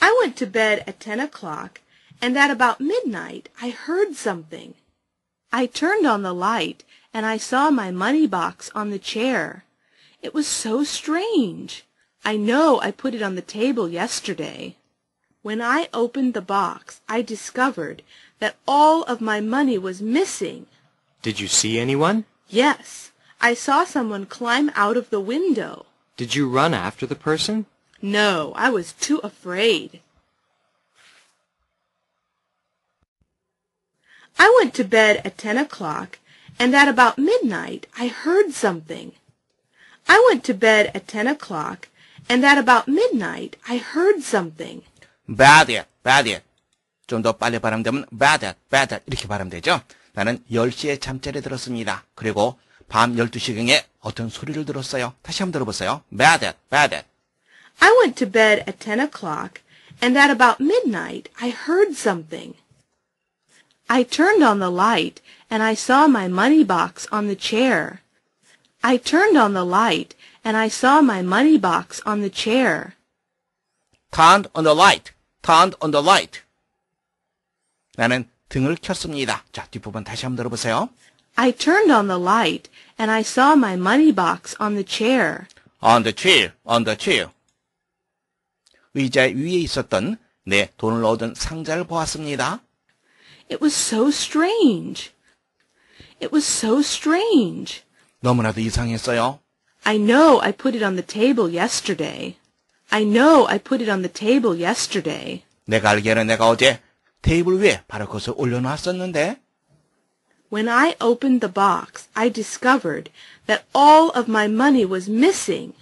I went to bed at ten o'clock, and at about midnight I heard something. I turned on the light, and I saw my money box on the chair. It was so strange. I know I put it on the table yesterday. When I opened the box, I discovered that all of my money was missing. Did you see anyone? Yes. I saw someone climb out of the window. Did you run after the person? No, I was too afraid. I went to bed at ten o'clock, and at about midnight I heard something. I went to bed at ten o'clock, and at about midnight I heard something. بعد야, بعد야. 좀더 빨리 발음되면 بعد야, بعد야 이렇게 발음되죠? 나는 10시에 잠자리 들었습니다. 그리고 밤 12시경에 어떤 소리를 들었어요. 다시 한번 들어보세요. بعد야, بعد야. I went to bed at ten o'clock, and at about midnight I heard something. I turned on the light, and I saw my money box on the chair. I turned on the light, and I saw my money box on the chair. Turned on the light. Turned on the light. 나는 등을 켰습니다. 자, 뒷부분 다시 한번 들어보세요. I turned on the light, and I saw my money box on the chair. On the chair. On the chair. 의자 위에 있었던 내 돈을 얻은 상자를 보았습니다. It was so strange. It was so strange. 너무나도 이상했어요. I know I put it on the table yesterday. I know I put it on the table yesterday. 내가 알기에는 내가 어제 테이블 위에 바로 그것을 올려놨었는데. When I opened the box, I discovered that all of my money was missing.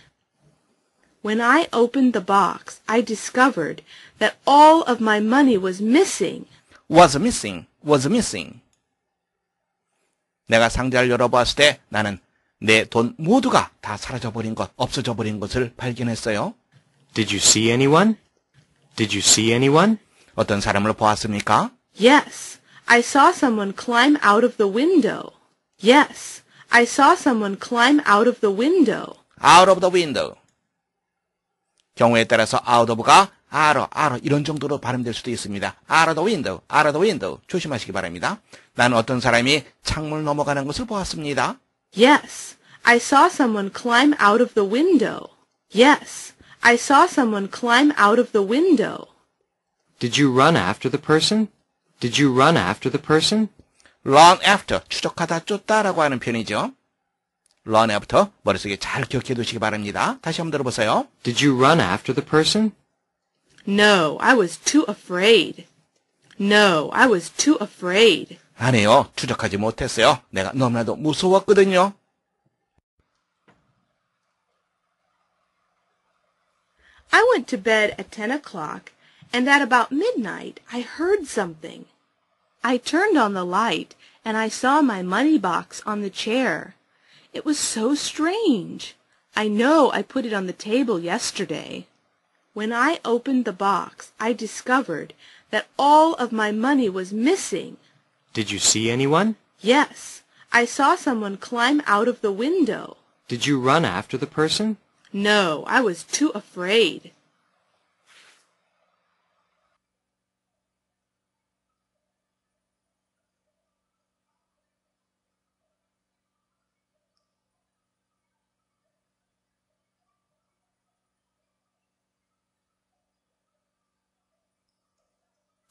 When I opened the box, I discovered that all of my money was missing. was missing, was missing. 내가 상자를 열어봤을 때 나는 내 돈 모두가 다 사라져버린 것, 없어져버린 것을 발견했어요. Did you see anyone? Did you see anyone? 어떤 사람을 보았습니까? Yes, I saw someone climb out of the window. Yes, I saw someone climb out of the window. Out of the window. 경우에 따라서 out of가 알어, 알어 이런 정도로 발음될 수도 있습니다. out of the window, out of the window 조심하시기 바랍니다. 나는 어떤 사람이 창문을 넘어가는 것을 보았습니다. Yes, I saw someone climb out of the window. Yes, I saw someone climb out of the window. Did you run after the person? Did you run after the person? run after 추적하다 쫓다라고 하는 표현이죠. run after 머릿속에 잘 기억해 두시기 바랍니다. 다시 한번 들어보세요. Did you run after the person? No, I was too afraid. No, I was too afraid. 아니요, 추적하지 못했어요. 내가 너무나도 무서웠거든요. I went to bed at 10 o'clock, and at about midnight I heard something. I turned on the light, and I saw my money box on the chair. It was so strange. I know I put it on the table yesterday. When I opened the box, I discovered that all of my money was missing. Did you see anyone? Yes. I saw someone climb out of the window. Did you run after the person? No, I was too afraid.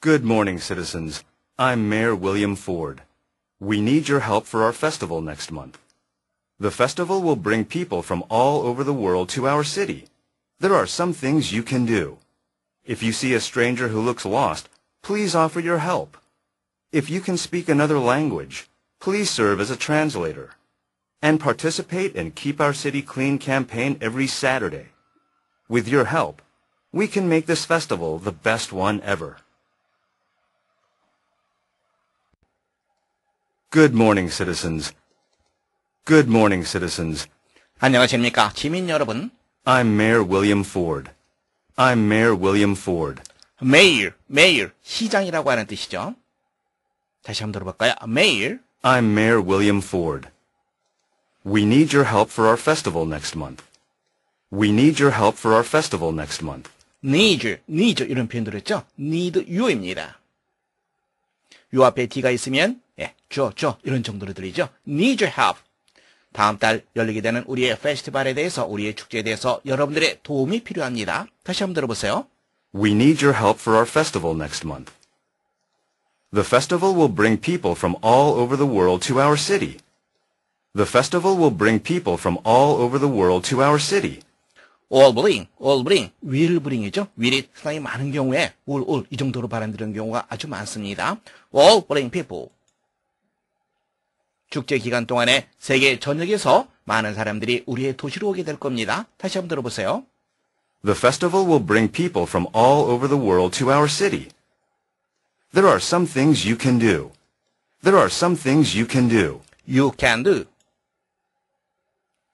Good morning, citizens. I'm Mayor William Ford. We need your help for our festival next month. The festival will bring people from all over the world to our city. There are some things you can do. If you see a stranger who looks lost, please offer your help. If you can speak another language, please serve as a translator. And participate in Keep Our City Clean campaign every Saturday. With your help, we can make this festival the best one ever. Good morning, citizens. Good morning, citizens. 안녕하십니까, 시민 여러분. I'm Mayor William Ford. I'm Mayor William Ford. Mayor, Mayor, 시장이라고 하는 뜻이죠. 다시 한번 들어볼까요? Mayor. I'm Mayor William Ford. We need your help for our festival next month. We need your help for our festival next month. Need, need 이런 표현 들었죠? Need you입니다. 요 앞에 d가 있으면 예, 줘, 줘 이런 정도로 들리죠. Need your help. 다음 달 열리게 되는 우리의 페스티벌에 대해서 우리의 축제에 대해서 여러분들의 도움이 필요합니다. 다시 한번 들어보세요. We need your help for our festival next month. The festival will bring people from all over the world to our city. The festival will bring people from all over the world to our city. all bring, all bring, will bring이죠. will이 상당히 많은 경우에 all, all 이 정도로 발음되는 경우가 아주 많습니다. all bring people. 축제 기간 동안에 세계 전역에서 많은 사람들이 우리의 도시로 오게 될 겁니다. 다시 한번 들어보세요. The festival will bring people from all over the world to our city. There are some things you can do. There are some things you can do. You can do.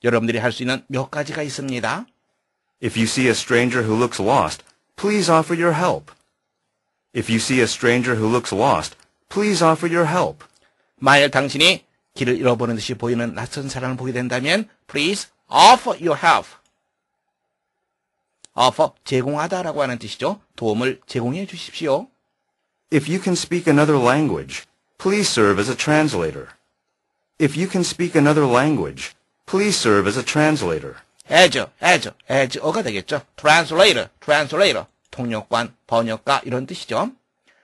여러분들이 할 수 있는 몇 가지가 있습니다. If you see a stranger who looks lost, please offer your help. If you see a stranger who looks lost, please offer your help. 만약 당신이 길을 잃어버린 듯이 보이는 낯선 사람을 보게 된다면 please offer your help. offer 제공하다라고 하는 뜻이죠. 도움을 제공해 주십시오. If you can speak another language, please serve as a translator. If you can speak another language, please serve as a translator. as, as, as가 되겠죠. translator, translator, 통역관, 번역가 이런 뜻이죠.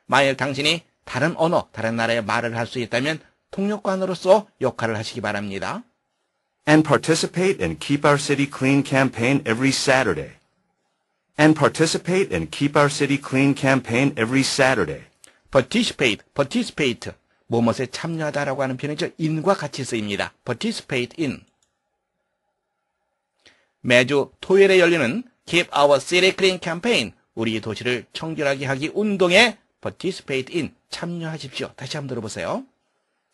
만일 당신이 다른 언어, 다른 나라의 말을 할 수 있다면 통역관으로서 역할을 하시기 바랍니다. And participate and keep our city clean campaign every Saturday. And participate and keep our city clean campaign every Saturday. Participate, participate. 무엇에 참여하다라고 하는 표현이죠. in과 같이 쓰입니다. participate in. 매주 토요일에 열리는 Keep Our City Clean 캠페인, 우리 도시를 청결하게 하기 운동에 participate in, 참여하십시오. 다시 한번 들어보세요.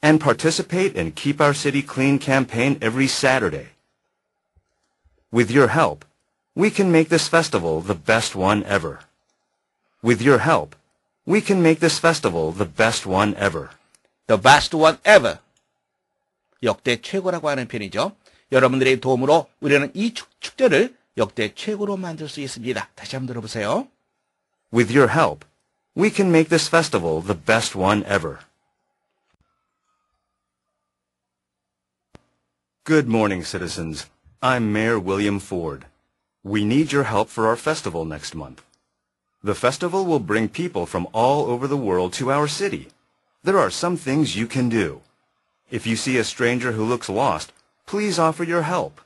and participate in Keep Our City Clean campaign every Saturday. With your help, we can make this festival the best one ever. With your help, we can make this festival the best one ever. The best one ever. 역대 최고라고 하는 편이죠. 여러분들의 도움으로 우리는 이 축제를 역대 최고로 만들 수 있습니다. 다시 한번 들어보세요. With your help, we can make this festival the best one ever. Good morning, citizens. I'm Mayor William Ford. We need your help for our festival next month. The festival will bring people from all over the world to our city. There are some things you can do. If you see a stranger who looks lost, please offer your help.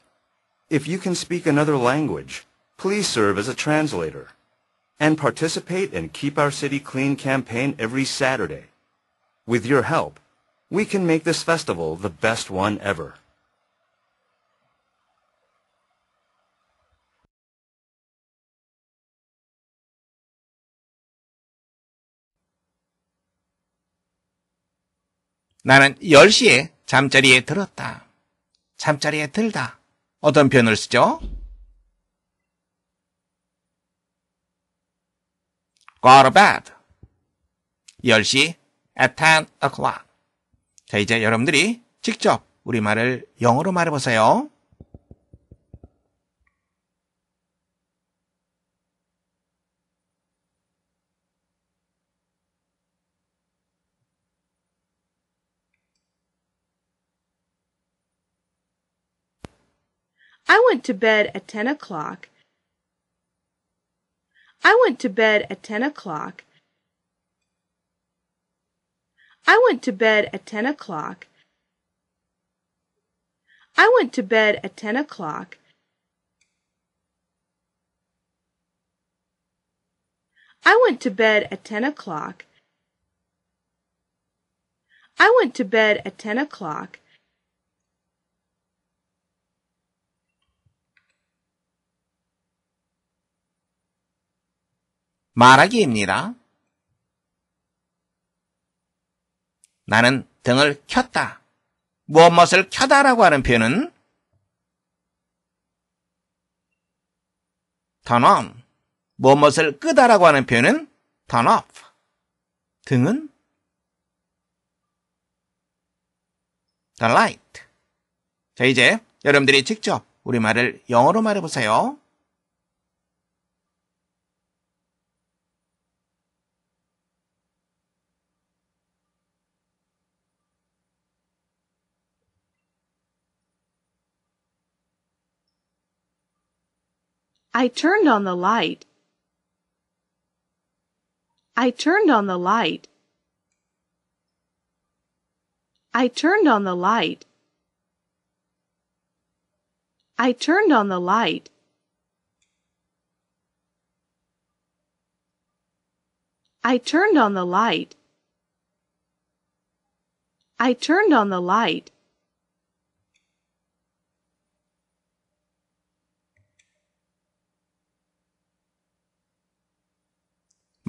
If you can speak another language, please serve as a translator. And participate in Keep Our City Clean campaign every Saturday. With your help, we can make this festival the best one ever. 나는 10시에 잠자리에 들었다. 잠자리에 들다. 어떤 표현을 쓰죠? go to bed. 10시 at 10 o'clock. 자, 이제 여러분들이 직접 우리말을 영어로 말해보세요. I went to bed at ten o'clock. I went to bed at ten o'clock. I went to bed at ten o'clock. I went to bed at ten o'clock. I went to bed at ten o'clock. I went to bed at ten o'clock. 말하기입니다. 나는 등을 켰다. 무엇을 켜다라고 하는 표현은 turn on. 무엇을 끄다라고 하는 표현은 turn off. 등은 the light. 자, 이제 여러분들이 직접 우리말을 영어로 말해보세요. I turned on the light. I turned on the light. I turned on the light. I turned on the light. I turned on the light. I turned on the light.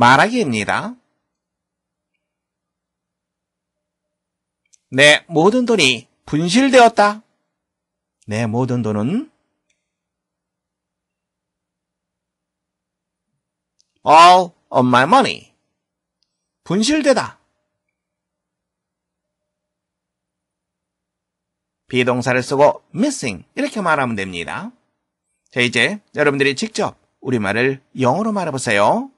말하기입니다. 내 모든 돈이 분실되었다. 내 모든 돈은 all of my money. 분실되다. 비동사를 쓰고 missing 이렇게 말하면 됩니다. 자, 이제 여러분들이 직접 우리말을 영어로 말해보세요.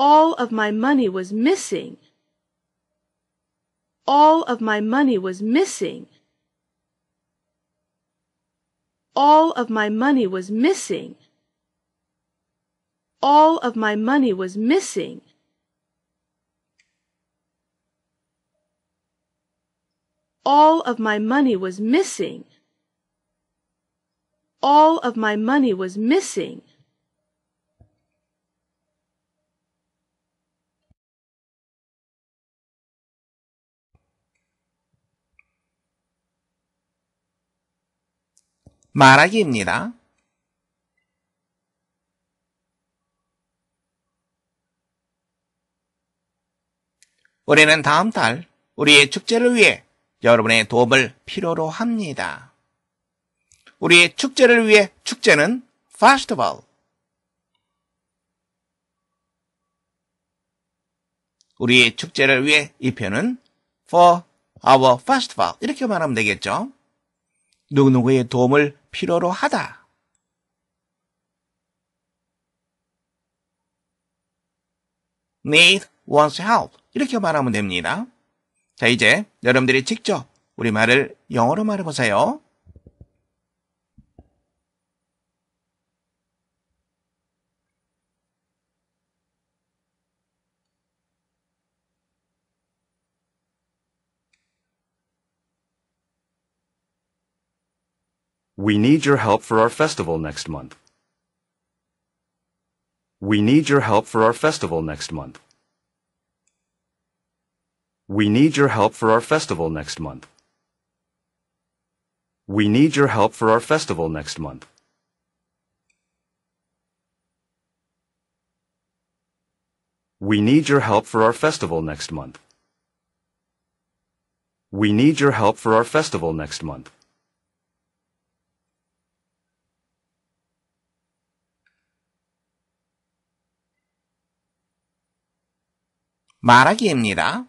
all of my money was missing. All of my money was missing. All of my money was missing. All of my money was missing. All of my money was missing. All of my money was missing. 말하기입니다. 우리는 다음 달 우리의 축제를 위해 여러분의 도움을 필요로 합니다. 우리의 축제를 위해 축제는 festival. 우리의 축제를 위해 이 표현은 for our festival 이렇게 말하면 되겠죠. 누구누구의 도움을 필요로 하다. need one's help 이렇게 말하면 됩니다. 자 이제 여러분들이 직접 우리말을 영어로 말해보세요. We need your help for our festival next month. We need your help for our festival next month. We need your help for our festival next month. We need your help for our festival next month. We need your help for our festival next month. We need your help for our festival next month. 말하기입니다.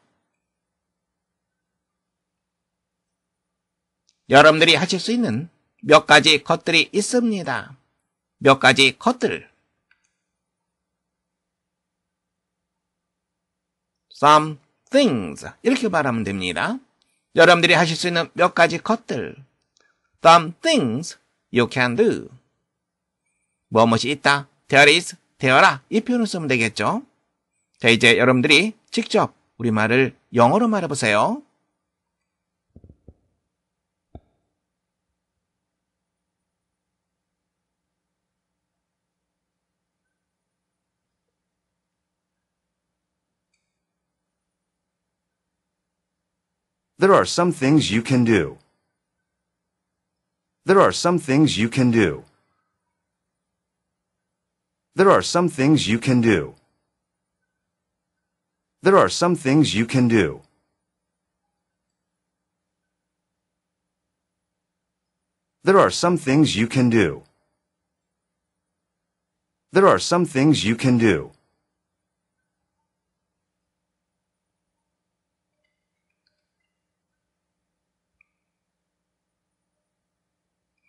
여러분들이 하실 수 있는 몇 가지 것들이 있습니다. 몇 가지 것들. some things 이렇게 말하면 됩니다. 여러분들이 하실 수 있는 몇 가지 것들 some things you can do 무엇이 있다 there is there are. 이 표현을 쓰면 되겠죠. 자 이제 여러분들이 직접 우리말을 영어로 말해보세요. There are some things you can do. There are some things you can do. There are some things you can do. There are some things you can do. There are some things you can do. There are some things you can do.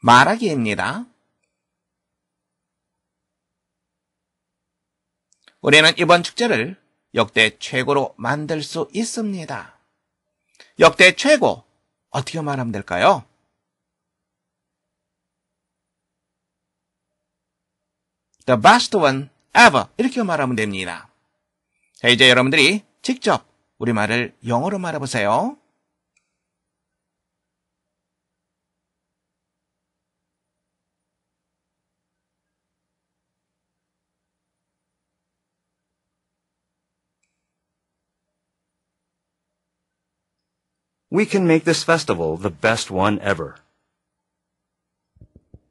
말하기입니다. 우리는 이번 축제를 역대 최고로 만들 수 있습니다. 역대 최고, 어떻게 말하면 될까요? The best one ever. 이렇게 말하면 됩니다. 자, 이제 여러분들이 직접 우리말을 영어로 말해보세요. We can make this festival the best one ever.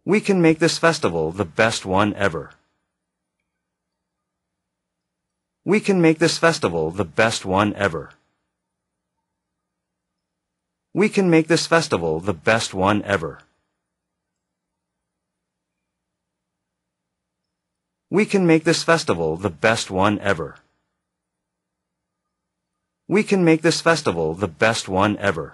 We can make this festival the best one ever. We can make this festival the best one ever. We can make this festival the best one ever. We can make this festival the best one ever. We can make this festival the best one ever.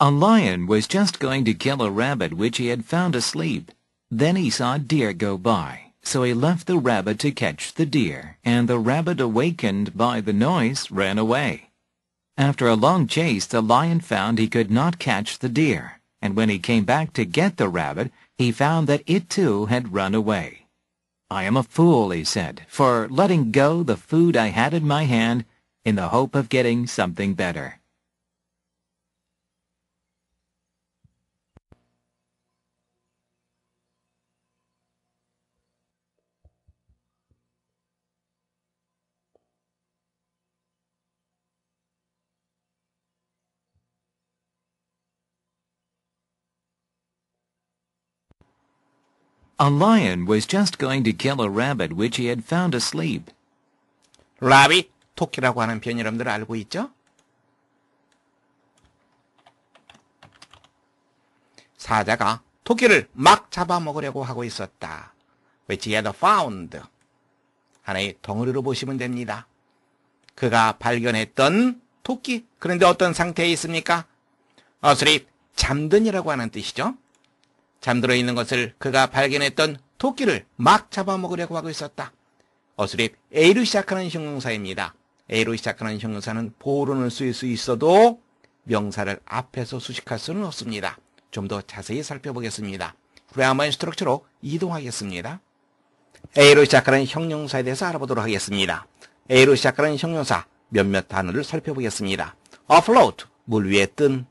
A lion was just going to kill a rabbit which he had found asleep. Then he saw a deer go by, so he left the rabbit to catch the deer, and the rabbit awakened by the noise ran away. After a long chase the lion found he could not catch the deer, and when he came back to get the rabbit, he found that it too had run away. I am a fool, he said, for letting go the food I had in my hand in the hope of getting something better. A lion was just going to kill a rabbit which he had found asleep. rabbit, 토끼라고 하는 표현 여러분들 알고 있죠? 사자가 토끼를 막 잡아먹으려고 하고 있었다. which he had found. 하나의 덩어리로 보시면 됩니다. 그가 발견했던 토끼. 그런데 어떤 상태에 있습니까? asleep, 잠든이라고 하는 뜻이죠. 잠들어 있는 것을 그가 발견했던 토끼를 막 잡아먹으려고 하고 있었다. 어스립 A로 시작하는 형용사입니다. A로 시작하는 형용사는 보호로는 쓰일 수 있어도 명사를 앞에서 수식할 수는 없습니다. 좀 더 자세히 살펴보겠습니다. 그라마 인스트럭처로 이동하겠습니다. A로 시작하는 형용사에 대해서 알아보도록 하겠습니다. A로 시작하는 형용사 몇몇 단어를 살펴보겠습니다. afloat, 물 위에 뜬,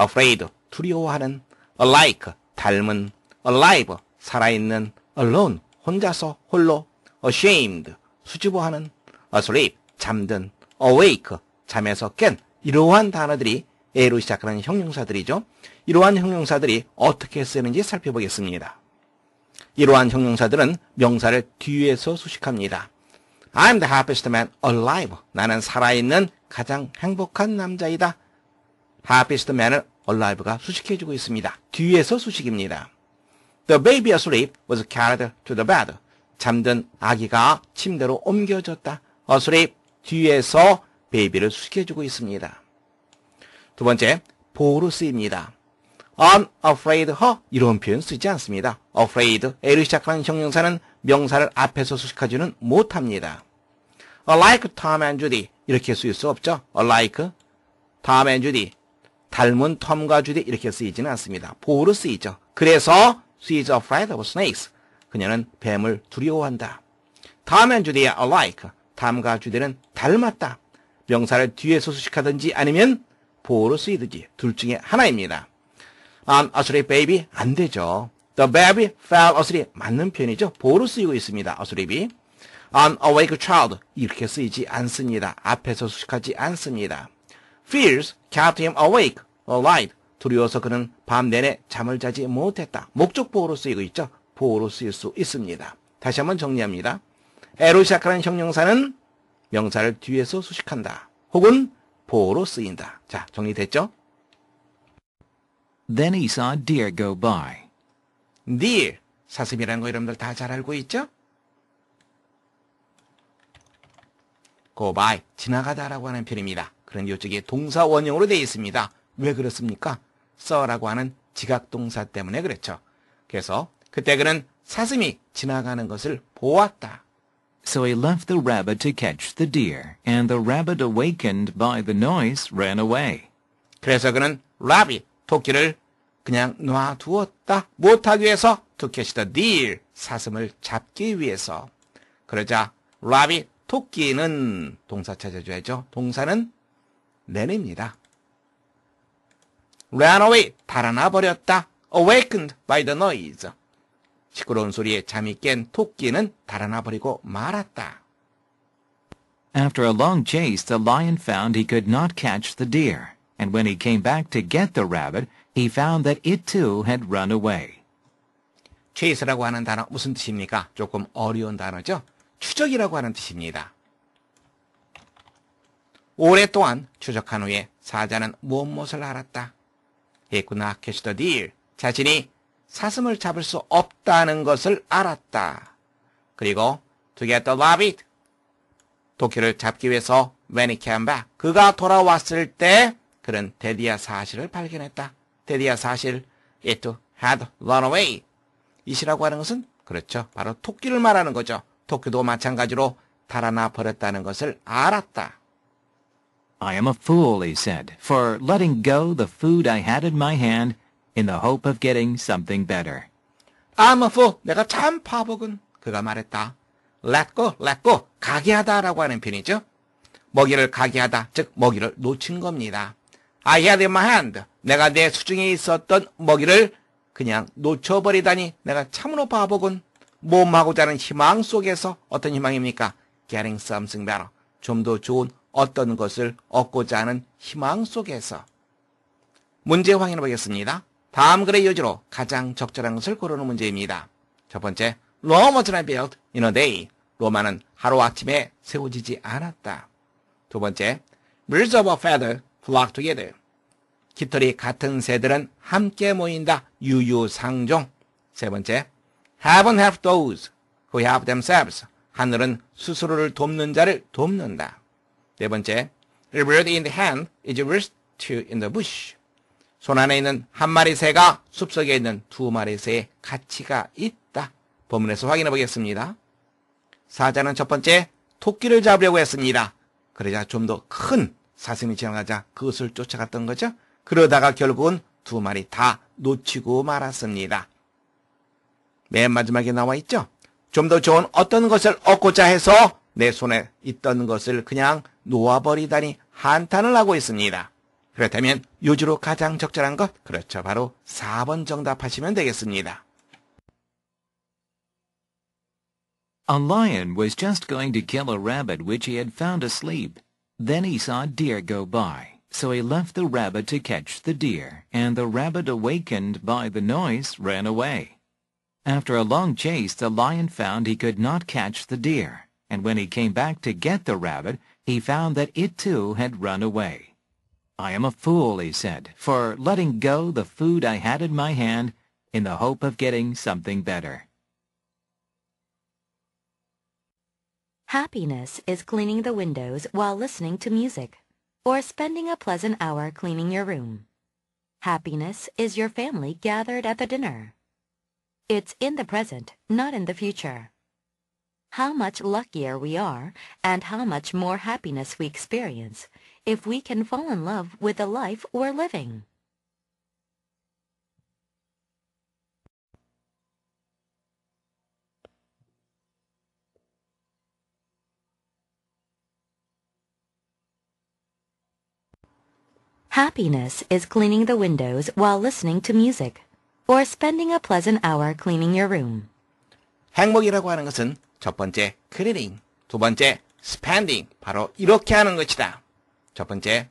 afraid, 두려워하는, alike, 닮은 alive 살아있는 alone 혼자서 홀로 ashamed 수줍어하는 asleep 잠든 awake 잠에서 깬 이러한 단어들이 A로 시작하는 형용사들이죠. 이러한 형용사들이 어떻게 쓰는지 살펴보겠습니다. 이러한 형용사들은 명사를 뒤에서 수식합니다. I'm the happiest man alive. 나는 살아있는 가장 행복한 남자이다. happiest man을 얼라이브가 수식해주고 있습니다. 뒤에서 수식입니다. The baby asleep was carried to the bed. 잠든 아기가 침대로 옮겨졌다. asleep 뒤에서 베이비를 수식해주고 있습니다. 두 번째, 보호로 쓰입니다. I'm afraid her 이런 표현 쓰지 않습니다. afraid, 애를 시작하는 형용사는 명사를 앞에서 수식하지는 못합니다. like Tom and Judy 이렇게 쓸 수 없죠. like Tom and Judy 닮은 톰과 주디 이렇게 쓰이지는 않습니다. 보호로 쓰이죠. 그래서 she is afraid of snakes. 그녀는 뱀을 두려워한다. 다음엔 주디의 alike. 다음과 주디는 닮았다. 명사를 뒤에서 수식하든지 아니면 보호로 쓰이든지 둘 중에 하나입니다. I'm asleep baby 안 되죠. The baby fell asleep 맞는 표현이죠. 보호로 쓰이고 있습니다. asleep이. I'm awake child 이렇게 쓰이지 않습니다. 앞에서 수식하지 않습니다. Fears kept him awake a l i g h 두려워서 그는 밤 내내 잠을 자지 못했다. 목적 보호로 쓰이고 있죠. 보호로 쓰일 수 있습니다. 다시 한번 정리합니다. 에로 시작하는 형용사는 명사를 뒤에서 수식한다. 혹은 보호로 쓰인다. 자, 정리됐죠? Then he saw deer go by. deer, 사슴이라는 거 여러분들 다 잘 알고 있죠? go by, 지나가다라고 하는 표현입니다. 그런 요쪽에 동사 원형으로 되어 있습니다. 왜 그렇습니까? 써라고 하는 지각 동사 때문에 그렇죠. 그래서 그때 그는 사슴이 지나가는 것을 보았다. So he left the rabbit to catch the deer, and the rabbit awakened by the noise ran away. 그래서 그는 r a 토끼를 그냥 놔두었다. 못하기 위해서 to catch the deer, 사슴을 잡기 위해서. 그러자 r a 토끼는 동사 찾아줘야죠. 동사는 내립니다. ran away, 달아나버렸다. awakened by the noise. 시끄러운 소리에 잠이 깬 토끼는 달아나버리고 말았다. After a long chase, the lion found he could not catch the deer, and when he came back to get the rabbit, he found that it too had run away. chase라고 하는 단어 무슨 뜻입니까? 조금 어려운 단어죠? 추적이라고 하는 뜻입니다. 오랫동안 추적한 후에 사자는 무엇을 알았다. He 나캐 u 더 d n 자신이 사슴을 잡을 수 없다는 것을 알았다. 그리고 to get the rabbit. 도끼를 잡기 위해서 when he came back. 그가 돌아왔을 때그런 데디아 사실을 발견했다. 데디아 사실 it had run away. 이시라고 하는 것은 그렇죠. 바로 토끼를 말하는 거죠. 토끼도 마찬가지로 달아나 버렸다는 것을 알았다. I am a fool, he said, for letting go the food I had in my hand in the hope of getting something better. I'm a fool. 내가 참 바보군. 그가 말했다. let go, let go. 가게하다라고 하는 편이죠 먹이를 가게하다, 즉 먹이를 놓친 겁니다. I had in my hand. 내가 내 수중에 있었던 먹이를 그냥 놓쳐버리다니 내가 참으로 바보군. 몸하고자 하는 희망 속에서 어떤 희망입니까? Getting something better. 좀 더 좋은 어떤 것을 얻고자 하는 희망 속에서 문제 확인해 보겠습니다. 다음 글의 요지로 가장 적절한 것을 고르는 문제입니다. 첫 번째, Rome was not built in a day. 로마는 하루아침에 세워지지 않았다. 두 번째, Birds of a feather flock together. 깃털이 같은 새들은 함께 모인다. 유유상종. 세 번째, Heaven help those who help themselves. 하늘은 스스로를 돕는 자를 돕는다. 네 번째, the bird in the hand is worth two in the bush. 손 안에 있는 한 마리 새가 숲속에 있는 두 마리 새의 가치가 있다. 본문에서 확인해 보겠습니다. 사자는 첫 번째 토끼를 잡으려고 했습니다. 그러자 좀 더 큰 사슴이 지나가자 그것을 쫓아갔던 거죠. 그러다가 결국은 두 마리 다 놓치고 말았습니다. 맨 마지막에 나와 있죠. 좀 더 좋은 어떤 것을 얻고자 해서 내 손에 있던 것을 그냥 놓아버리다니 한탄을 하고 있습니다. 그렇다면 요지로 가장 적절한 것, 그렇죠. 바로 4번 정답하시면 되겠습니다. A lion was just going to kill a rabbit which he had found asleep. Then he saw a deer go by, so he left the rabbit to catch the deer, and the rabbit awakened by the noise ran away. After a long chase, the lion found he could not catch the deer and when he came back to get the rabbit, he found that it too had run away. I am a fool, he said, for letting go the food I had in my hand in the hope of getting something better. Happiness is cleaning the windows while listening to music, or spending a pleasant hour cleaning your room. Happiness is your family gathered at the dinner. It's in the present, not in the future how much luckier we are and how much more happiness we experience if we can fall in love with the life we're living. Happiness is cleaning the windows while listening to music or spending a pleasant hour cleaning your room. 행복이라고 하는 것은 첫 번째, 크리링. 두 번째, spending. 바로 이렇게 하는 것이다. 첫 번째,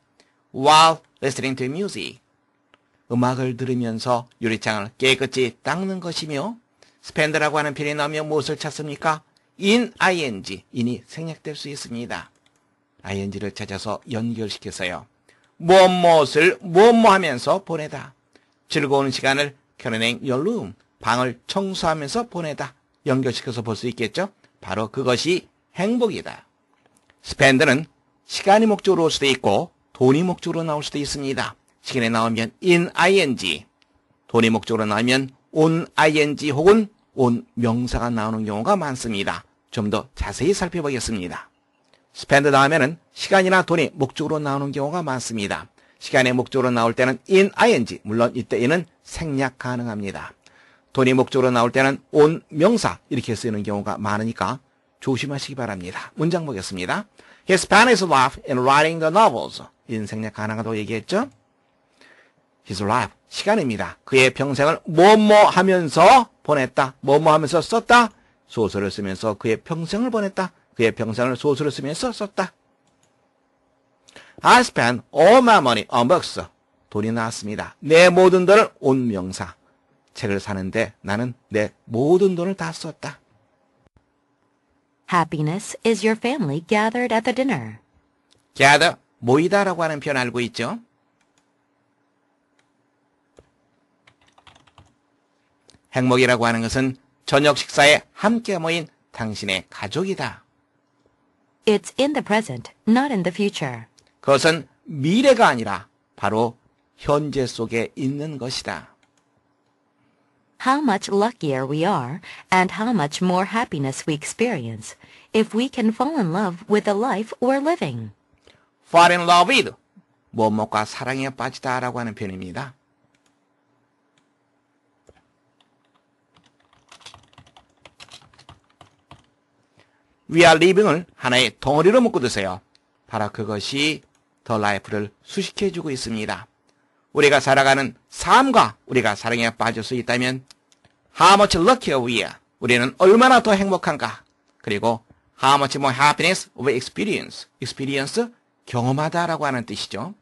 while listening to music. 음악을 들으면서 유리창을 깨끗이 닦는 것이며 spend라고 하는 표현이 나오며 무엇을 찾습니까? in ing, in이 생략될 수 있습니다. ing를 찾아서 연결시켜서요. 무엇무엇을 무엇 무엇 뭐 하면서 보내다. 즐거운 시간을 켜낸 열룸, 방을 청소하면서 보내다. 연결시켜서 볼 수 있겠죠? 바로 그것이 행복이다. 스펜드는 시간이 목적으로 올 수도 있고 돈이 목적으로 나올 수도 있습니다. 시간이 나오면 in ing, 돈이 목적으로 나오면 on ing 혹은 on 명사가 나오는 경우가 많습니다. 좀 더 자세히 살펴보겠습니다. 스펜드 다음에는 시간이나 돈이 목적으로 나오는 경우가 많습니다. 시간의 목적으로 나올 때는 in ing, 물론 이때 이는 생략 가능합니다. 돈이 목적으로 나올 때는 온 명사 이렇게 쓰이는 경우가 많으니까 조심하시기 바랍니다. 문장 보겠습니다. His parents l a u g h e in writing the novels. 인생의 가나가더 얘기했죠? His life, 시간입니다. 그의 평생을 뭐뭐 하면서 보냈다. 뭐뭐 하면서 썼다. 소설을 쓰면서 그의 평생을 보냈다. 그의 평생을 소설을 쓰면서 썼다. I spent all my money on books. 돈이 나왔습니다. 내 모든 돈을 온 명사. 책을 사는데 나는 내 모든 돈을 다 썼다. Happiness is your family gathered at the dinner. gather, 모이다라고 하는 표현 알고 있죠? 행복이라고 하는 것은 저녁 식사에 함께 모인 당신의 가족이다. It's in the present, not in the future. 그것은 미래가 아니라 바로 현재 속에 있는 것이다. how much luckier we are and how much more happiness we experience if we can fall in love with the life we're living. fall in love with 뭐뭐과 사랑에 빠지다 라고 하는 표현입니다. we are living을 하나의 덩어리로 묶어두세요. 바로 그것이 더 라이프를 수식해주고 있습니다. 우리가 살아가는 삶과 우리가 사랑에 빠질 수 있다면 How much luckier we are. 우리는 얼마나 더 행복한가. 그리고 How much more happiness we experience. experience 경험하다라고 하는 뜻이죠.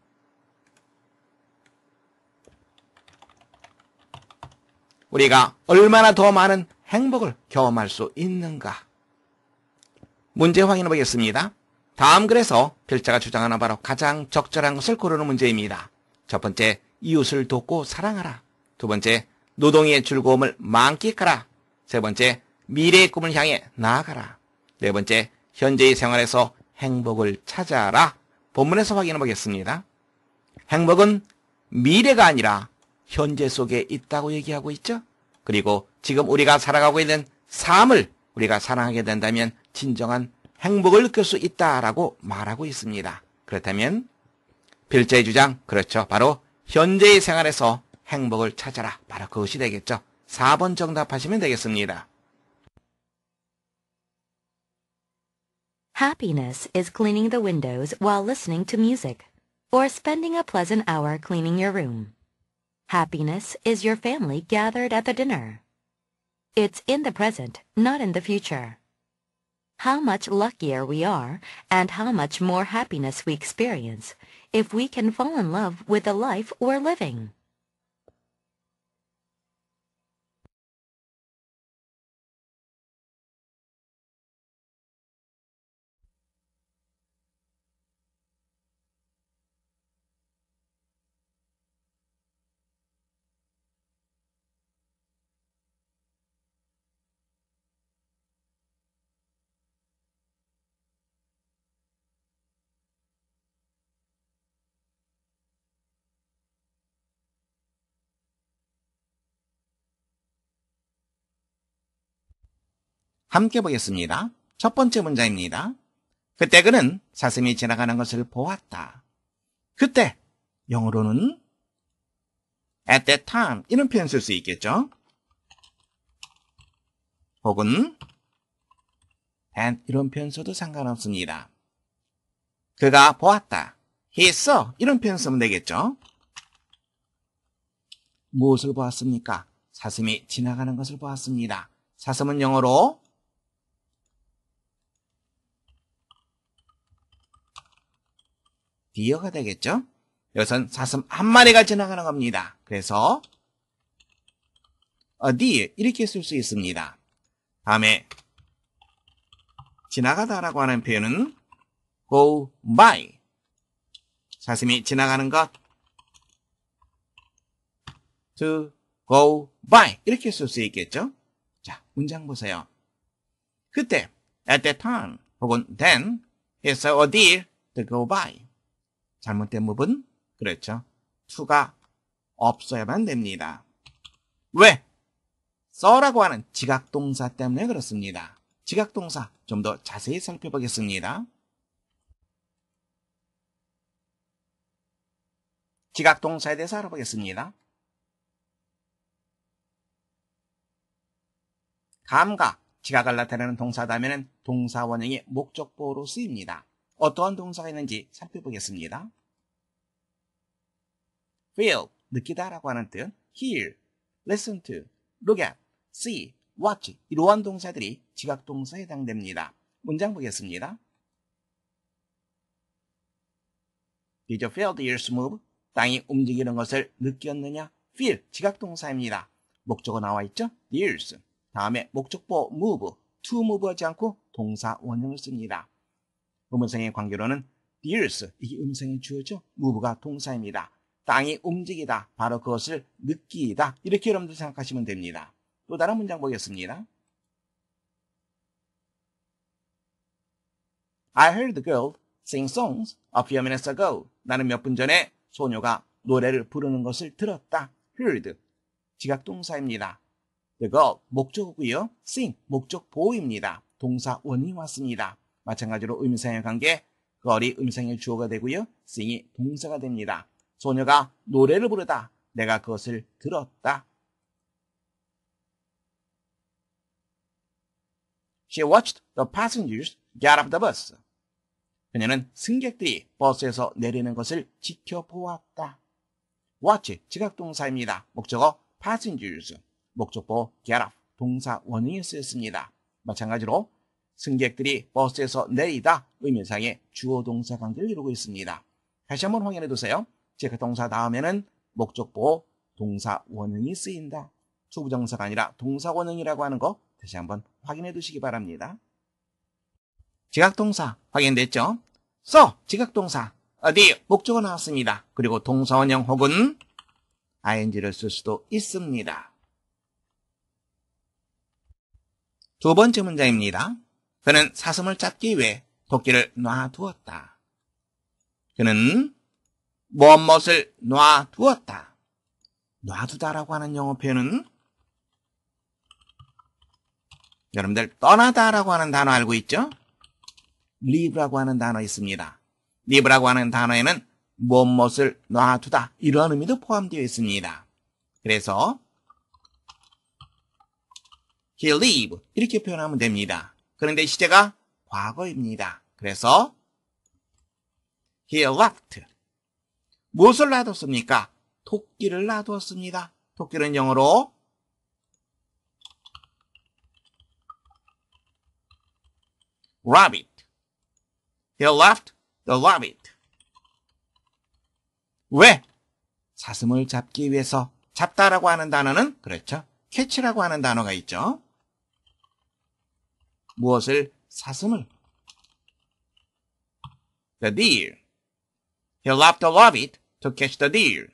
우리가 얼마나 더 많은 행복을 경험할 수 있는가. 문제 확인해 보겠습니다. 다음 글에서 필자가 주장하는 바로 가장 적절한 것을 고르는 문제입니다. 첫 번째, 이웃을 돕고 사랑하라. 두 번째, 노동의 즐거움을 만끽하라. 세 번째, 미래의 꿈을 향해 나아가라. 네 번째, 현재의 생활에서 행복을 찾아라. 본문에서 확인해 보겠습니다. 행복은 미래가 아니라 현재 속에 있다고 얘기하고 있죠. 그리고 지금 우리가 살아가고 있는 삶을 우리가 사랑하게 된다면 진정한 행복을 느낄 수 있다라고 말하고 있습니다. 그렇다면 필자의 주장, 그렇죠. 바로 현재의 생활에서 행복을 찾아라. 바로 그것이 되겠죠. 4번 정답하시면 되겠습니다. Happiness is cleaning the windows while listening to music or spending a pleasant hour cleaning your room. Happiness is your family gathered at the dinner. It's in the present, not in the future. How much luckier we are and how much more happiness we experience if we can fall in love with the life we're living. 함께 보겠습니다. 첫 번째 문장입니다. 그때 그는 사슴이 지나가는 것을 보았다. 그때 영어로는 at that time 이런 표현 쓸 수 있겠죠. 혹은 and 이런 표현 써도 상관없습니다. 그가 보았다. he saw 이런 표현 쓰면 되겠죠. 무엇을 보았습니까? 사슴이 지나가는 것을 보았습니다. 사슴은 영어로 디어가 되겠죠? 여기선 사슴 한 마리가 지나가는 겁니다. 그래서 a deer 이렇게 쓸 수 있습니다. 다음에 지나가다라고 하는 표현은 go by 사슴이 지나가는 것 to go by 이렇게 쓸 수 있겠죠? 자, 문장 보세요. 그때 at that time 혹은 then it's a deer to go by 잘못된 부분 그렇죠. 투가 없어야만 됩니다. 왜? 써라고 하는 지각동사 때문에 그렇습니다. 지각동사 좀 더 자세히 살펴보겠습니다. 지각동사에 대해서 알아보겠습니다. 감각, 지각을 나타내는 동사다면 동사원형의 목적보로 쓰입니다. 어떠한 동사가 있는지 살펴보겠습니다. feel, 느끼다 라고 하는 뜻, hear, listen to, look at, see, watch 이러한 동사들이 지각동사에 해당됩니다. 문장 보겠습니다. Did you feel the e a r s move? 땅이 움직이는 것을 느꼈느냐? feel 지각동사입니다. 목적어 나와 있죠? the earth. 다음에 목적보 move, to move 하지 않고 동사 원형을 씁니다. 음성의 관계로는 d e a r s 이게 음성의 주어죠. move가 동사입니다. 땅이 움직이다. 바로 그것을 느끼다. 이렇게 여러분들 생각하시면 됩니다. 또 다른 문장 보겠습니다. I heard the girl sing songs a few minutes ago. 나는 몇 분 전에 소녀가 노래를 부르는 것을 들었다. heard 지각 동사입니다. the girl 목적어고요. sing 목적 보호입니다. 동사 원이 왔습니다. 마찬가지로 음성의 관계, 거리 그 음성의 주어가 되고요. 싱이 동사가 됩니다. 소녀가 노래를 부르다. 내가 그것을 들었다. She watched the passengers get o f the bus. 그녀는 승객들이 버스에서 내리는 것을 지켜보았다. watch 지각동사입니다. 목적어 passengers. 목적보 get o f 동사 원인이 쓰였습니다. 마찬가지로 승객들이 버스에서 내리다 의미상의 주어 동사 관계를 이루고 있습니다. 다시 한번 확인해 두세요. 제가 동사 다음에는 목적보 호 동사 원형이 쓰인다. 초부정사가 아니라 동사 원형이라고 하는 거 다시 한번 확인해 두시기 바랍니다. 지각동사 확인됐죠? 써 지각동사 어디 목적어 나왔습니다. 그리고 동사원형 혹은 ing를 쓸 수도 있습니다. 두 번째 문장입니다. 그는 사슴을 잡기 위해 토끼를 놔두었다. 그는 무엇을 놔두었다. 놔두다라고 하는 영어 표현은 여러분들 떠나다라고 하는 단어 알고 있죠? leave라고 하는 단어 있습니다. leave라고 하는 단어에는 무엇을 놔두다 이런 의미도 포함되어 있습니다. 그래서 he leave 이렇게 표현하면 됩니다. 그런데 시제가 과거입니다. 그래서 he left. 무엇을 놔뒀습니까? 토끼를 놔두었습니다. 토끼는 영어로 rabbit. He left the rabbit. 왜? 사슴을 잡기 위해서 잡다라고 하는 단어는 그렇죠. 캐치라고 하는 단어가 있죠. 무엇을 샀음을. The deer. He left all of it to catch the deer.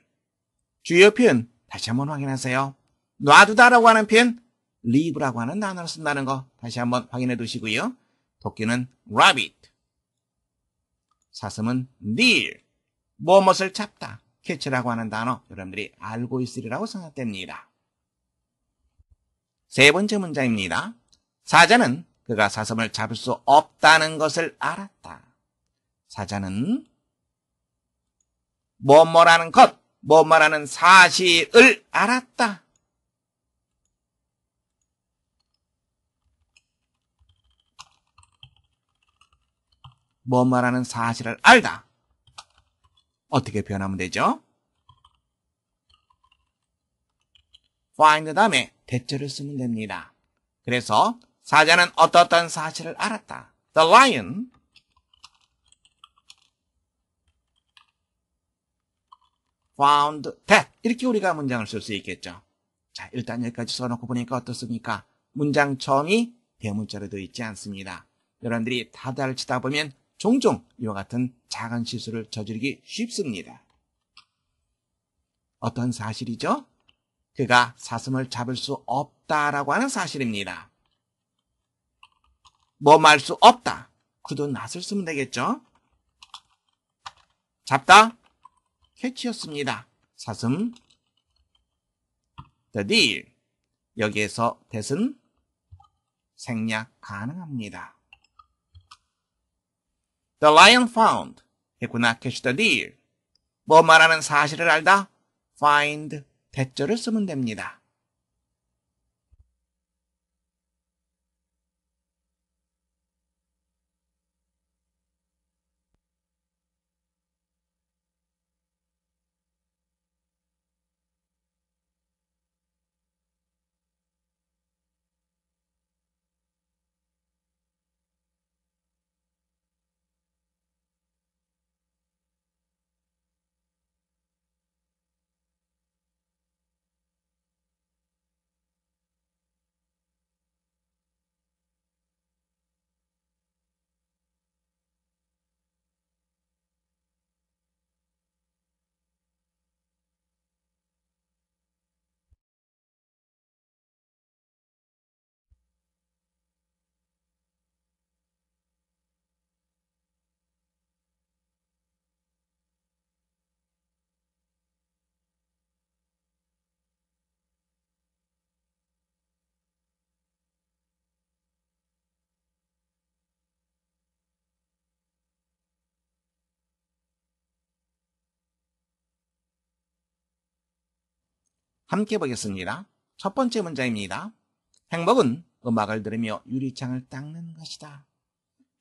주요 표현 다시 한번 확인하세요. 놔두다라고 하는 표현 leave라고 하는 단어를 쓴다는 거 다시 한번 확인해 두시고요. 토끼는 rabbit. 사슴은 deer. 무엇을 잡다. 캐치라고 하는 단어 여러분들이 알고 있으리라고 생각됩니다. 세 번째 문장입니다. 사자는 그가 사슴을 잡을 수 없다는 것을 알았다. 사자는 뭐뭐라는 것, 뭐뭐라는 사실을 알았다. 뭐뭐라는 사실을 알다. 어떻게 표현하면 되죠? find 다음에 대처를 쓰면 됩니다. 그래서 사자는 어떻던 사실을 알았다. The lion found that. 이렇게 우리가 문장을 쓸 수 있겠죠. 자, 일단 여기까지 써놓고 보니까 어떻습니까? 문장 처음이 대문자로 되어 있지 않습니다. 여러분들이 타자를 치다 보면 종종 이와 같은 작은 실수를 저지르기 쉽습니다. 어떤 사실이죠? 그가 사슴을 잡을 수 없다라고 하는 사실입니다. 뭐말 수 없다. 그돈낯을 쓰면 되겠죠? 잡다. 캐치였습니다. 사슴. The deal. 여기에서 대은 생략 가능합니다. The lion found. 했구나. Catch the deal. 뭐 말하는 사실을 알다. Find. 대절을 쓰면 됩니다. 함께 보겠습니다. 첫 번째 문장입니다 행복은 음악을 들으며 유리창을 닦는 것이다.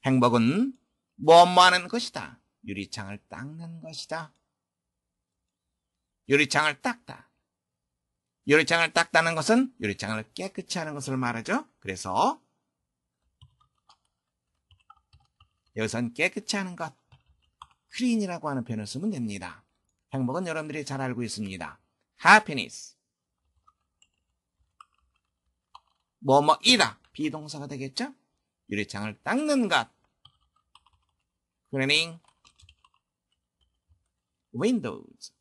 행복은 뭐뭐하는 것이다. 유리창을 닦는 것이다. 유리창을 닦다. 유리창을 닦다는 것은 유리창을 깨끗이 하는 것을 말하죠. 그래서 여기선 깨끗이 하는 것, 크린이라고 하는 표현을 쓰면 됩니다. 행복은 여러분들이 잘 알고 있습니다. happiness. 뭐뭐이다. 비동사가 되겠죠? 유리창을 닦는 것. cleaning windows.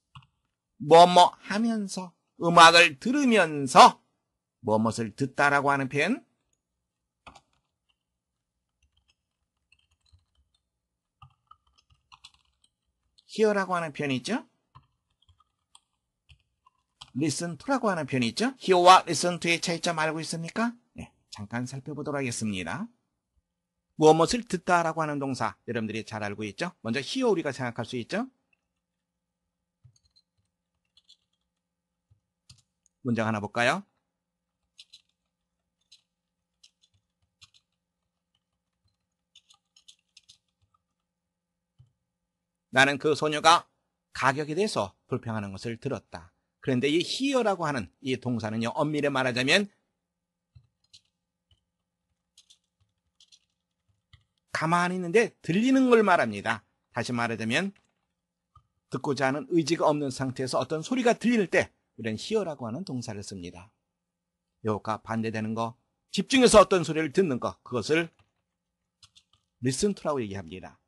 뭐뭐 뭐 하면서 음악을 들으면서 뭐뭇을 듣다라고 하는 표현 hear라고 하는 표현이죠. listen to라고 하는 표현이 있죠. hear와 listen to의 차이점 알고 있습니까? 네, 잠깐 살펴보도록 하겠습니다. 무엇을 듣다라고 하는 동사 여러분들이 잘 알고 있죠? 먼저 hear 우리가 생각할 수 있죠? 문장 하나 볼까요? 나는 그 소녀가 가격에 대해서 불평하는 것을 들었다. 그런데 이히어라고 하는 이 동사는요, 엄밀히 말하자면 가만히 있는데 들리는 걸 말합니다. 다시 말하자면 듣고자 하는 의지가 없는 상태에서 어떤 소리가 들릴 때 우리는 히어라고 하는 동사를 씁니다. 요가 반대되는 거, 집중해서 어떤 소리를 듣는 거, 그것을 listen to라고 얘기합니다.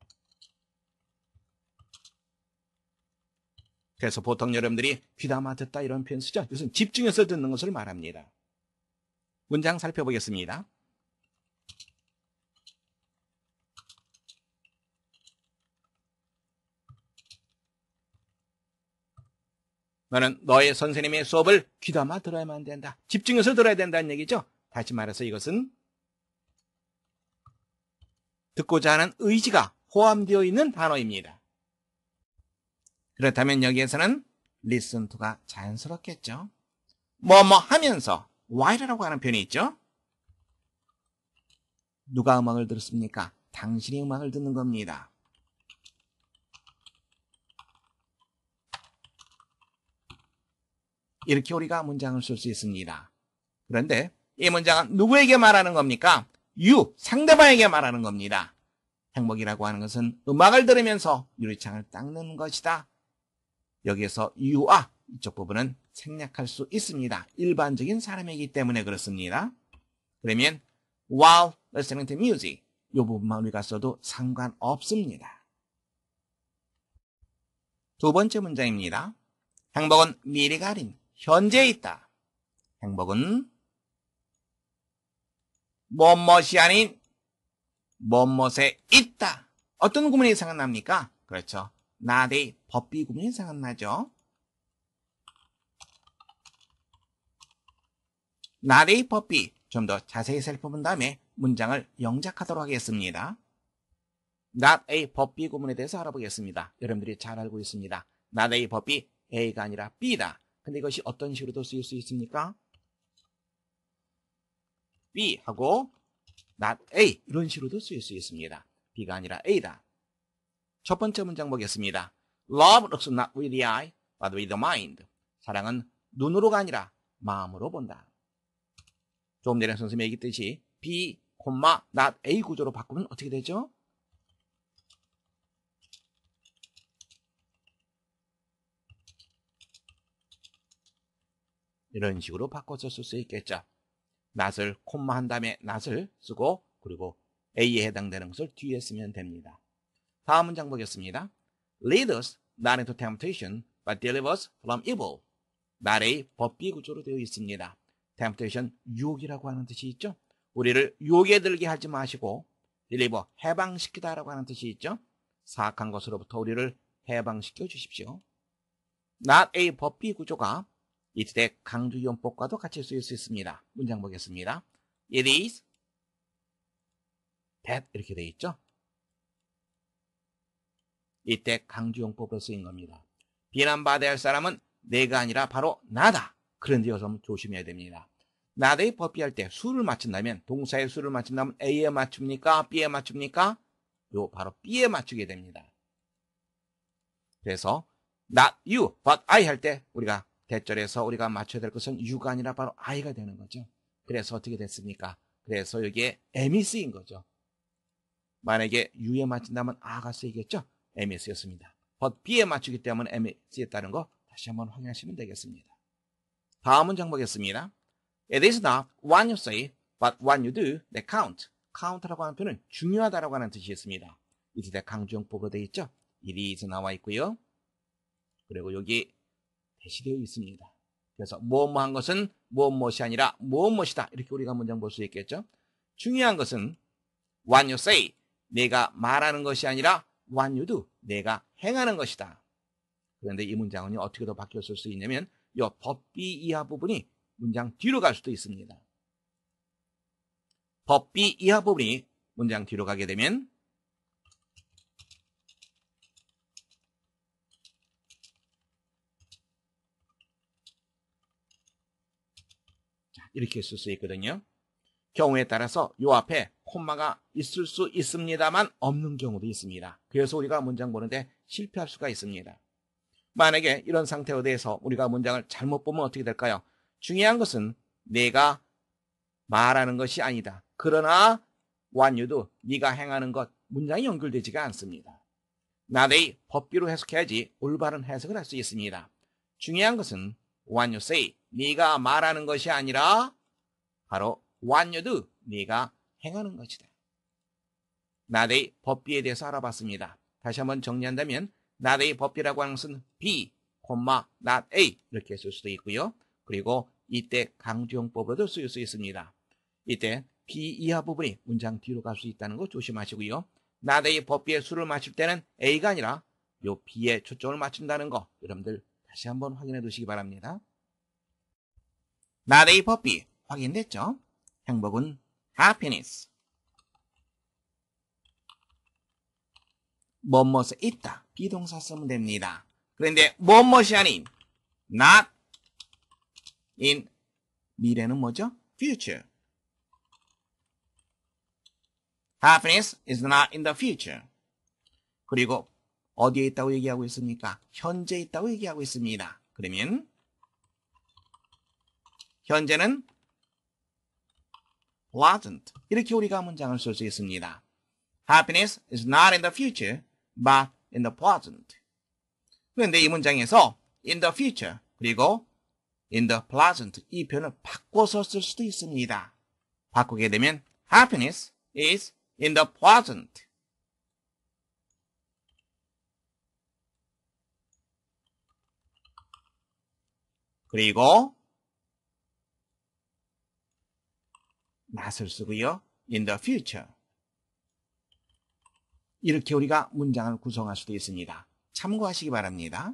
그래서 보통 여러분들이 귀담아 듣다 이런 표현 쓰죠. 이것은 집중해서 듣는 것을 말합니다. 문장 살펴보겠습니다. 너는 너의 선생님의 수업을 귀담아 들어야만 된다. 집중해서 들어야 된다는 얘기죠. 다시 말해서 이것은 듣고자 하는 의지가 포함되어 있는 단어입니다. 그렇다면 여기에서는 listen to가 자연스럽겠죠. 뭐뭐 뭐 하면서 while라고 하는 표현이 있죠. 누가 음악을 들었습니까? 당신이 음악을 듣는 겁니다. 이렇게 우리가 문장을 쓸 수 있습니다. 그런데 이 문장은 누구에게 말하는 겁니까? 유, 상대방에게 말하는 겁니다. 행복이라고 하는 것은 음악을 들으면서 유리창을 닦는 것이다. 여기에서 you아 이쪽 부분은 생략할 수 있습니다. 일반적인 사람이기 때문에 그렇습니다. 그러면 while listening to music 이 부분만 우리가 써도 상관없습니다. 두 번째 문장입니다. 행복은 미래가 아닌 현재에 있다. 행복은 뭐멋이 아닌 뭐멋에 있다. 어떤 구문이 생각납니까? 그렇죠. 나대 법비구문이 생각나죠? 나대의 법비 좀 더 자세히 살펴본 다음에 문장을 영작하도록 하겠습니다. 나의 법비 구문에 대해서 알아보겠습니다. 여러분들이 잘 알고 있습니다. 나의 법비 A가 아니라 B다. 근데 이것이 어떤 식으로도 쓰일 수 있습니까? B하고 not A 이런 식으로도 쓰일 수 있습니다. B가 아니라 A다. 첫 번째 문장 보겠습니다. Love looks not with the eye, but with the mind. 사랑은 눈으로가 아니라 마음으로 본다. 조금 전에 선생님이 얘기했듯이 B, not A 구조로 바꾸면 어떻게 되죠? 이런 식으로 바꿔서 쓸 수 있겠죠. 낫을 콤마 한 다음에 낫을 쓰고 그리고 A에 해당되는 것을 뒤에 쓰면 됩니다. 다음 문장 보겠습니다. Lead us not into temptation, but deliver us from evil. 나래의 법비 구조로 되어 있습니다. temptation, 유혹이라고 하는 뜻이 있죠. 우리를 유혹에 들게 하지 마시고 deliver, 해방시키다라고 하는 뜻이 있죠. 사악한 것으로부터 우리를 해방시켜 주십시오. not의 법비 구조가 이때 강조연법과도 같이 쓰일 수 있습니다. 문장 보겠습니다. It is that 이렇게 되어 있죠. 이때 강조용법으로 쓰인 겁니다. 비난받아야 할 사람은 내가 아니라 바로 나다. 그런데 여기서 조심해야 됩니다. 나대의 법비할 때 수를 맞춘다면 동사의 수를 맞춘다면 A에 맞춥니까? B에 맞춥니까? 요 바로 B에 맞추게 됩니다. 그래서 not you but I 할 때 우리가 대절에서 우리가 맞춰야 될 것은 you가 아니라 바로 I가 되는 거죠. 그래서 어떻게 됐습니까? 그래서 여기에 M이 쓰인 거죠. 만약에 y u 에 맞춘다면 아가 쓰이겠죠. MS였습니다. 벗 B에 맞추기 때문에 MS에 따른 거 다시 한번 확인하시면 되겠습니다. 다음 문장 보겠습니다 It is not what you say, but what you do that count. count라고 하는 표현은 중요하다라고 하는 뜻이었습니다. 이제 다 강조용법으로 되어 있죠. it is 나와 있고요. 그리고 여기 대시되어 있습니다. 그래서 무엇뭐한 뭐 것은 뭐 무엇무이 아니라 무엇무엇이다. 뭐 이렇게 우리가 문장 볼 수 있겠죠. 중요한 것은 what you say, 내가 말하는 것이 아니라 완유도 내가 행하는 것이다. 그런데 이 문장은 어떻게 더 바뀌었을 수 있냐면 이 법비 이하 부분이 문장 뒤로 갈 수도 있습니다. 법비 이하 부분이 문장 뒤로 가게 되면 이렇게 쓸 수 있거든요. 경우에 따라서 요 앞에 콤마가 있을 수 있습니다만 없는 경우도 있습니다. 그래서 우리가 문장 보는데 실패할 수가 있습니다. 만약에 이런 상태에 대해서 우리가 문장을 잘못 보면 어떻게 될까요? 중요한 것은 내가 말하는 것이 아니다. 그러나 완유도 네가 행하는 것 문장이 연결되지가 않습니다. 나의 법비로 해석해야지 올바른 해석을 할 수 있습니다. 중요한 것은 완유 say 네가 말하는 것이 아니라 바로 완유도 네가 행하는 것이다. 나대의 법비에 대해서 알아봤습니다. 다시 한번 정리한다면 나대의 법비라고 하는 것은 B, 콤마, not A 이렇게 쓸 수도 있고요. 그리고 이때 강조용법으로도 쓰일 수 있습니다. 이때 B 이하 부분이 문장 뒤로 갈 수 있다는 거 조심하시고요. 나대의 법비의 수를 마실 때는 A가 아니라 요 B에 초점을 맞춘다는 거 여러분들 다시 한번 확인해 두시기 바랍니다. 나대의 법비 확인됐죠? 행복은 happiness. 뭐뭐에 있다. 비동사 쓰면 됩니다. 그런데 뭐뭐이 아닌 not in 미래는 뭐죠? future. happiness is not in the future. 그리고 어디에 있다고 얘기하고 있습니까? 현재 에 있다고 얘기하고 있습니다. 그러면 현재는 pleasant. 이렇게 우리가 문장을 쓸 수 있습니다. Happiness is not in the future, but in the present. 그런데 이 문장에서 in the future 그리고 in the present 이 표현을 바꿔서 쓸 수도 있습니다. 바꾸게 되면 happiness is in the present. 그리고 not을 쓰고요. in the future. 이렇게 우리가 문장을 구성할 수도 있습니다. 참고하시기 바랍니다.